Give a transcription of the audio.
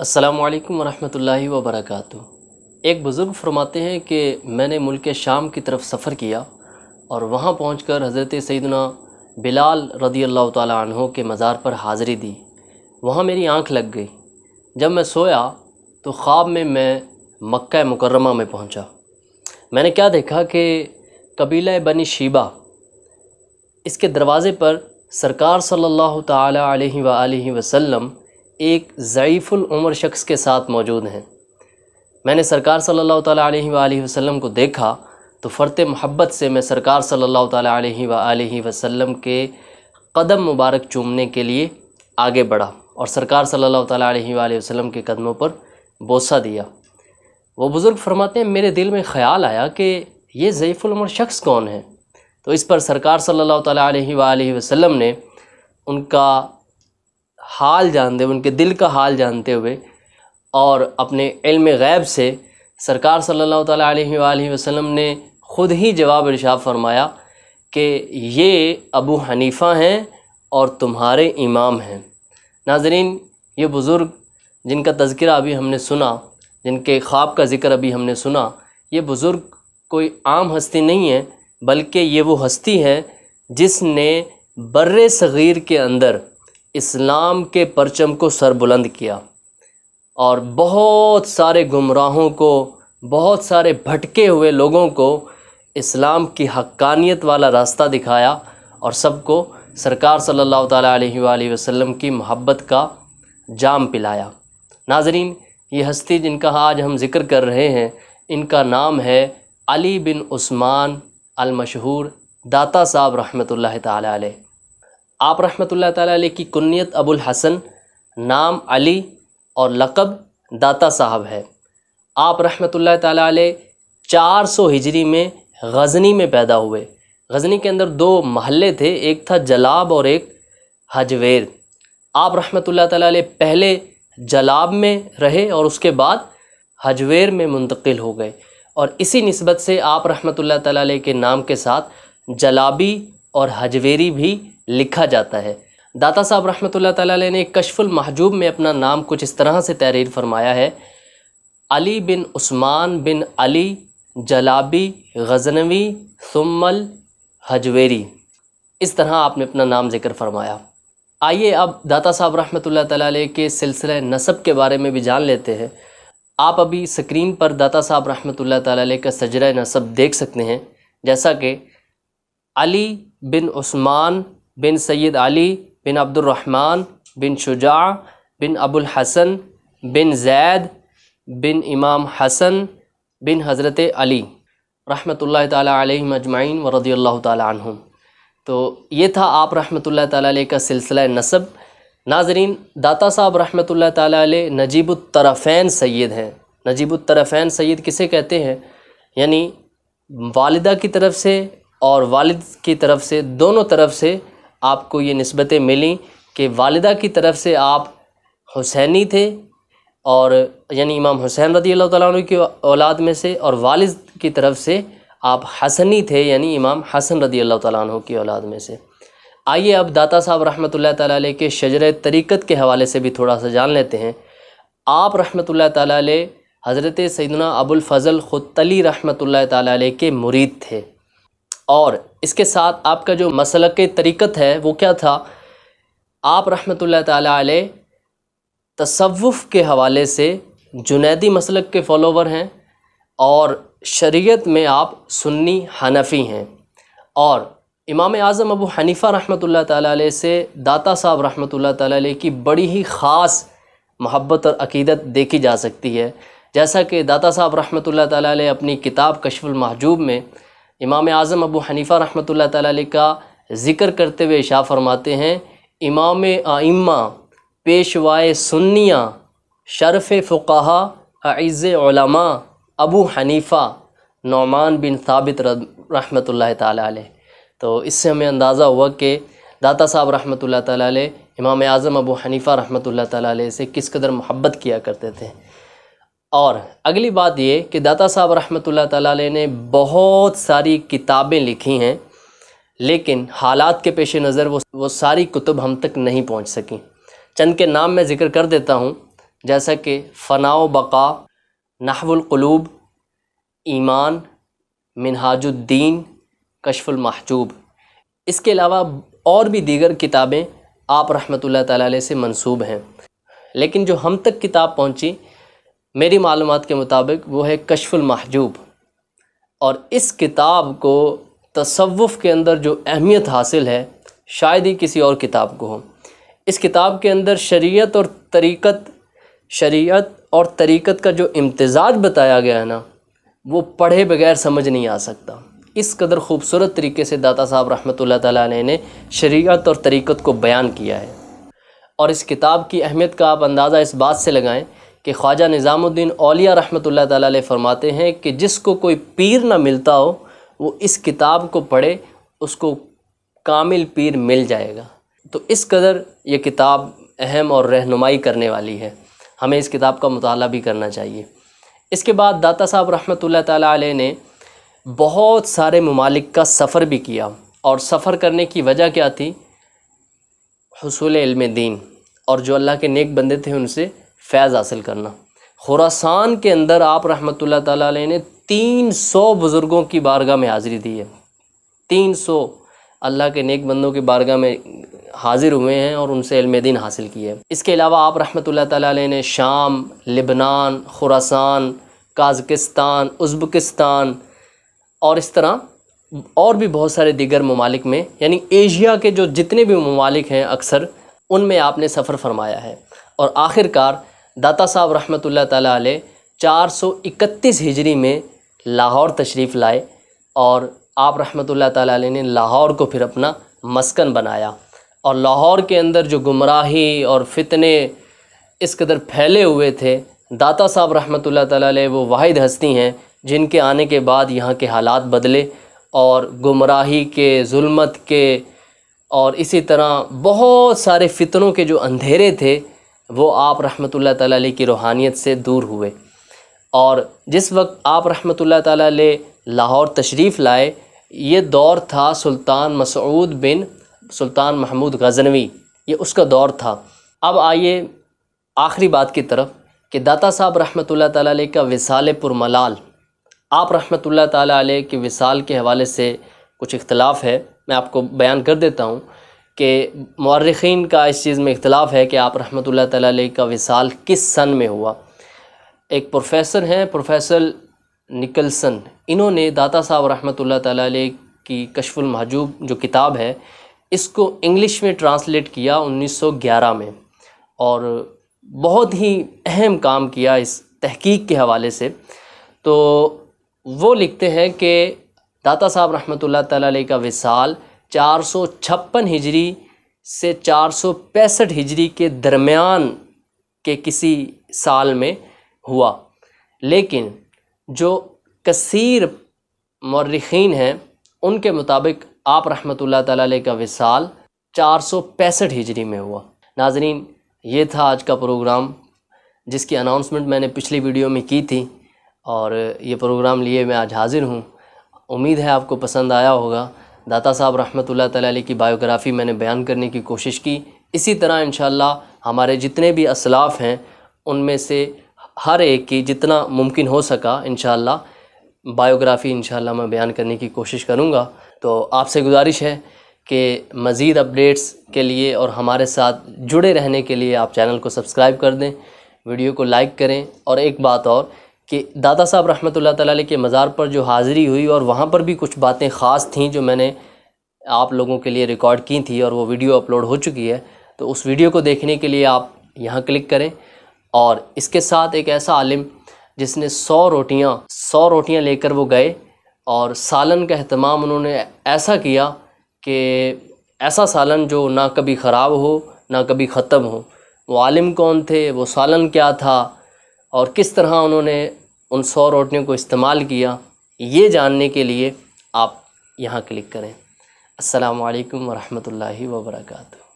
असलकम वरहमल वर्क एक बुज़ुर्ग फरमाते हैं कि मैंने मुल्क शाम की तरफ सफ़र किया और वहाँ पहुँच कर हज़रत सैदना बिलाल रदी अल्लाह तहों के मज़ार पर हाजिरी दी वहाँ मेरी आँख लग गई जब मैं सोया तो ख्वाब में मैं मक्का मुकरमा में पहुँचा मैंने क्या देखा कि कबीला बनी शीबा इसके दरवाज़े पर सरकार सल्ला अलैहि एक ज़यीफ़ुल उम्र शख्स के साथ मौजूद हैं मैंने सरकार सल्लल्लाहु अलैहि वसल्लम को देखा तो फ़र्त मोहब्बत से मैं सरकार सल्लल्लाहु अलैहि अलैहि वसल्लम के कदम मुबारक चूमने के लिए आगे बढ़ा और सरकार सल्लल्लाहु अलैहि वसल्लम के कदमों पर बोसा दिया वो बुज़ुर्ग फरमाते हैं मेरे दिल में ख़्याल आया कि ये ज़यीफ़ुलमर शख्स कौन है तो इस पर सरकार सल्ला अलैहि ने उनका हाल जानते हुए उनके दिल का हाल जानते हुए और अपने इल्म गैब से सरकार सल्लल्लाहु अलैहि वसल्लम ने ख़ुद ही जवाब इरशाद फरमाया कि ये अबू हनीफ़ा हैं और तुम्हारे इमाम हैं नाजरीन ये बुज़ुर्ग जिनका तस्करा अभी हमने सुना जिनके ख्वाब का ज़िक्र अभी हमने सुना ये बुज़ुर्ग कोई आम हस्ती नहीं है बल्कि ये वो हस्ती है जिसने बर सग़ीर के अंदर इस्लाम के परचम को सरबुलंद किया और बहुत सारे गुमराहों को बहुत सारे भटके हुए लोगों को इस्लाम की हक्कानियत वाला रास्ता दिखाया और सबको सरकार सल्लल्लाहु अलैहि अलैहि वसल्लम की मोहब्बत का जाम पिलाया नाजरीन ये हस्ती जिनका आज हम जिक्र कर रहे हैं इनका नाम है अली बिन उस्मान अलमशहूर दाता साहब रहमत ला आप रहमतुल्लाह ताली की कुन्नीत अबुल हसन नाम अली और लकब दाता साहब है आप रहमतुल्लाह ताली चार सौ हिजरी में गज़नी में पैदा हुए गज़नी के अंदर दो महल्ले थे एक था जलाब और एक हजवेर आप रहमतुल्लाह ताली पहले जलाब में रहे और उसके बाद हजवेर में मुंतकिल हो गए और इसी नस्बत से आप रहमतुल्लाह ताली के नाम के साथ जलाबी और हजवेरी भी लिखा जाता है दाता साहब रहमत ताली ने कशफुल महजूब में अपना नाम कुछ इस तरह से तहरीर फरमाया है अली बिन उस्मान बिन अली जलाबी गजनवी सुमल हजवेरी इस तरह आपने अपना नाम जिक्र फरमाया आइए अब दाता साहब रहमत ताली के सिलसिले नसब के बारे में भी जान लेते हैं आप अभी स्क्रीन पर दाता साहब रहमत ताली का सजरा नसब देख सकते हैं जैसा कि अली बिन उस्मान बिन सैद अली बिन अब्दुलरहमान बिन शुजा बिन अबुल हसन बिन जैद बिन इमाम हसन बिन हज़रत अली रहमत ला तजमाइन व रदी तो ये था आप रहमत ताली का सिलसिला नसब नाजरीन दाता साहब रहमत ताली नजीबुलतरफ़ैन सैद हैं नजीबुलतरफ़ैन सैद किसे कहते हैं यानी वालदा की तरफ से और वालिद की तरफ से दोनों तरफ से आपको ये नस्बतें मिली कि वालदा की तरफ से आप हुसैनी थे और यानी इमाम हुसैन रदी अल्लाह तु की औलाद में से और वालिद की तरफ से आप हसनी थे यानी इमाम हसन रदी अल्लाह तन की औलाद में से आइए अब दाता साहब रहमत ताली के शजर तरीक़त के हवाले से भी थोड़ा सा जान लेते हैं आप रहमत ला तजरत सैदना अबुलफ़ल फ़ज़ल ख़ुतली रहमत ताली के मुरीद थे और इसके साथ आपका जो मसल के तरीक़त है वो क्या था आप रहमत ताली तसवुफ़ के हवाले से जुनैदी मसलक के फॉलोवर हैं और शरीयत में आप सुन्नी हनफ़ी हैं और इमाम आज़म अबू हनीफ़ा रहमत ला से दाता साहब रहमत ताली की बड़ी ही ख़ास मोहब्बत और अकीदत देखी जा सकती है जैसा कि दाता साहब रहमत ताली अपनी किताब कशफुल महजूब में इमाम आज़म अबू हनीफ़ा रहमत ला का ज़िक्र करते हुए शाह फरमाते हैं इमाम आइम्मा पेशवाए सुन्निया शरफ़ फ़ुकाहा अज़ा ओलमा अबू हनीफ़ा नौमान बिन साबित रहमत ला तो इससे हमें अंदाज़ा हुआ कि दाता साहब रहमत ला तमाम आज़म अबू हनीफ़ा रहमत ला से किस कदर मोहब्बत किया करते थे और अगली बात ये कि दाता साहब रहमत ला ने बहुत सारी किताबें लिखी हैं लेकिन हालात के पेश नज़र वो वो सारी कुतुब हम तक नहीं पहुंच सकी चंद के नाम मैं ज़िक्र कर देता हूं जैसा कि फ़ना बका नाहवलकलूब ईमान मिनहाजुद्दीन कशफुलमहजूब इसके अलावा और भी दीगर किताबें आप रहमत ला से मनसूब हैं लेकिन जो हम तक किताब पहुंची मेरी मालूम के मुताबिक वो है कशफुल महजूब और इस किताब को तसवुफ़ के अंदर जो अहमियत हासिल है शायद ही किसी और किताब को हो इस किताब के अंदर शरीयत और तरीक़त शरीयत और तरीक़त का जो इम्तजाज बताया गया है ना वो पढ़े बगैर समझ नहीं आ सकता इस कदर खूबसूरत तरीके से दाता साहब रहमत ला ने शरीयत और तरीक़त को बयान किया है और इस किताब की अहमियत का आप अंदाज़ा इस बात से लगाएँ कि ख्वाजा निज़ामुद्दीन अलिया रहमत ला फरमाते हैं कि जिसको कोई पीर ना मिलता हो वो इस किताब को पढ़े उसको कामिल पीर मिल जाएगा तो इस कदर ये किताब अहम और रहनुमाई करने वाली है हमें इस किताब का मताल भी करना चाहिए इसके बाद दाता साहब रहमत ला ने बहुत सारे ममालिक का सफ़र भी किया और सफ़र करने की वजह क्या थी हसूल इल्म दीन और जो अल्लाह के नेक बंदे थे उनसे फैज़ हासिल करना खुरासान के अंदर आप रहमत ला ने तीन सौ बुज़ुर्गों की बारगाह में हाज़िरी दी है तीन सौ अल्लाह के नेक बंदों की बारगाह में हाज़िर हुए हैं और उनसे इल्म दिन हासिल किए इसके अलावा आप रहमत ला ने शाम लिबनान खुरासान काजकिस्तान उज़्बकिस्तान और इस तरह और भी बहुत सारे दिगर ममालिक में यानी एशिया के जो जितने भी ममालिक हैं अक्सर उनमें आपने सफ़र फरमाया है और आखिरकार दाता साहब रहमतुल्लाह ताला सौ 431 हिजरी में लाहौर तशरीफ़ लाए और आप रहमत ला अलैह ने लाहौर को फिर अपना मस्कन बनाया और लाहौर के अंदर जो गुमराही और फितने इस कदर फैले हुए थे दाता साहब रहमत ला अलैह वो वाद हस्ती हैं जिनके आने के बाद यहाँ के हालात बदले और गुमराही के जुल्मत के और इसी तरह बहुत सारे फितनों के जो अंधेरे थे वो आप रहमत ला की रूहानियत से दूर हुए और जिस वक्त आप रहमत ला लाहौर तशरीफ़ लाए ये दौर था सुल्तान मसऊद बिन सुल्तान महमूद गजनवी ये उसका दौर था अब आइए आखिरी बात की तरफ कि दाता साहब रहमत ला का विसाल पुरमलाल आप रहमत ला के विसाल के हवाले से कुछ इख्तलाफ है मैं आपको बयान कर देता हूँ कि मौरखीन का इस चीज़ में इख्तलाफ है कि आप रहमत ला का विसाल किस सन में हुआ एक प्रोफेसर हैं प्रोफेसर निकलसन इन्होंने दाता साहब रहमत ला की कशफुलमहजूब जो किताब है इसको इंग्लिश में ट्रांसलेट किया 1911 में और बहुत ही अहम काम किया इस तहकीक के हवाले से तो वो लिखते हैं कि दाता साहब रहमत ला का विसाल चार सौ छप्पन हिजरी से चार सौ पैंसठ हिजरी के दरमियान के किसी साल में हुआ लेकिन जो कसीर मर्रखीन हैं उनके मुताबिक आप रहमत ताली का विसाल चार सौ पैंसठ हिजरी में हुआ नाजरीन ये था आज का प्रोग्राम जिसकी अनाउंसमेंट मैंने पिछली वीडियो में की थी और ये प्रोग्राम लिए मैं आज हाज़िर हूँ उम्मीद है आपको पसंद आया होगा दाता साहब रहमत ला की बायोग्राफ़ी मैंने बयान करने की कोशिश की इसी तरह इन हमारे जितने भी असलाफ़ हैं उनमें से हर एक की जितना मुमकिन हो सका इन बायोग्राफ़ी इन मैं बयान करने की कोशिश करूँगा तो आपसे गुजारिश है कि मज़ीद अपडेट्स के लिए और हमारे साथ जुड़े रहने के लिए आप चैनल को सब्सक्राइब कर दें वीडियो को लाइक करें और एक बात और कि दादा साहब रहमत ला के मज़ार पर जो हाज़िरी हुई और वहाँ पर भी कुछ बातें ख़ास थीं जो मैंने आप लोगों के लिए रिकॉर्ड की थी और वो वीडियो अपलोड हो चुकी है तो उस वीडियो को देखने के लिए आप यहाँ क्लिक करें और इसके साथ एक ऐसा आलिम जिसने सौ रोटियाँ सौ रोटियाँ लेकर वो गए और सालन का अहतमाम उन्होंने ऐसा किया कि ऐसा सालन जो ना कभी ख़राब हो ना कभी ख़त्म हो वो आलिम कौन थे वो सालन क्या था और किस तरह उन्होंने उन सौ रोटियों को इस्तेमाल किया ये जानने के लिए आप यहाँ क्लिक करें असलकम वरहमल वर्का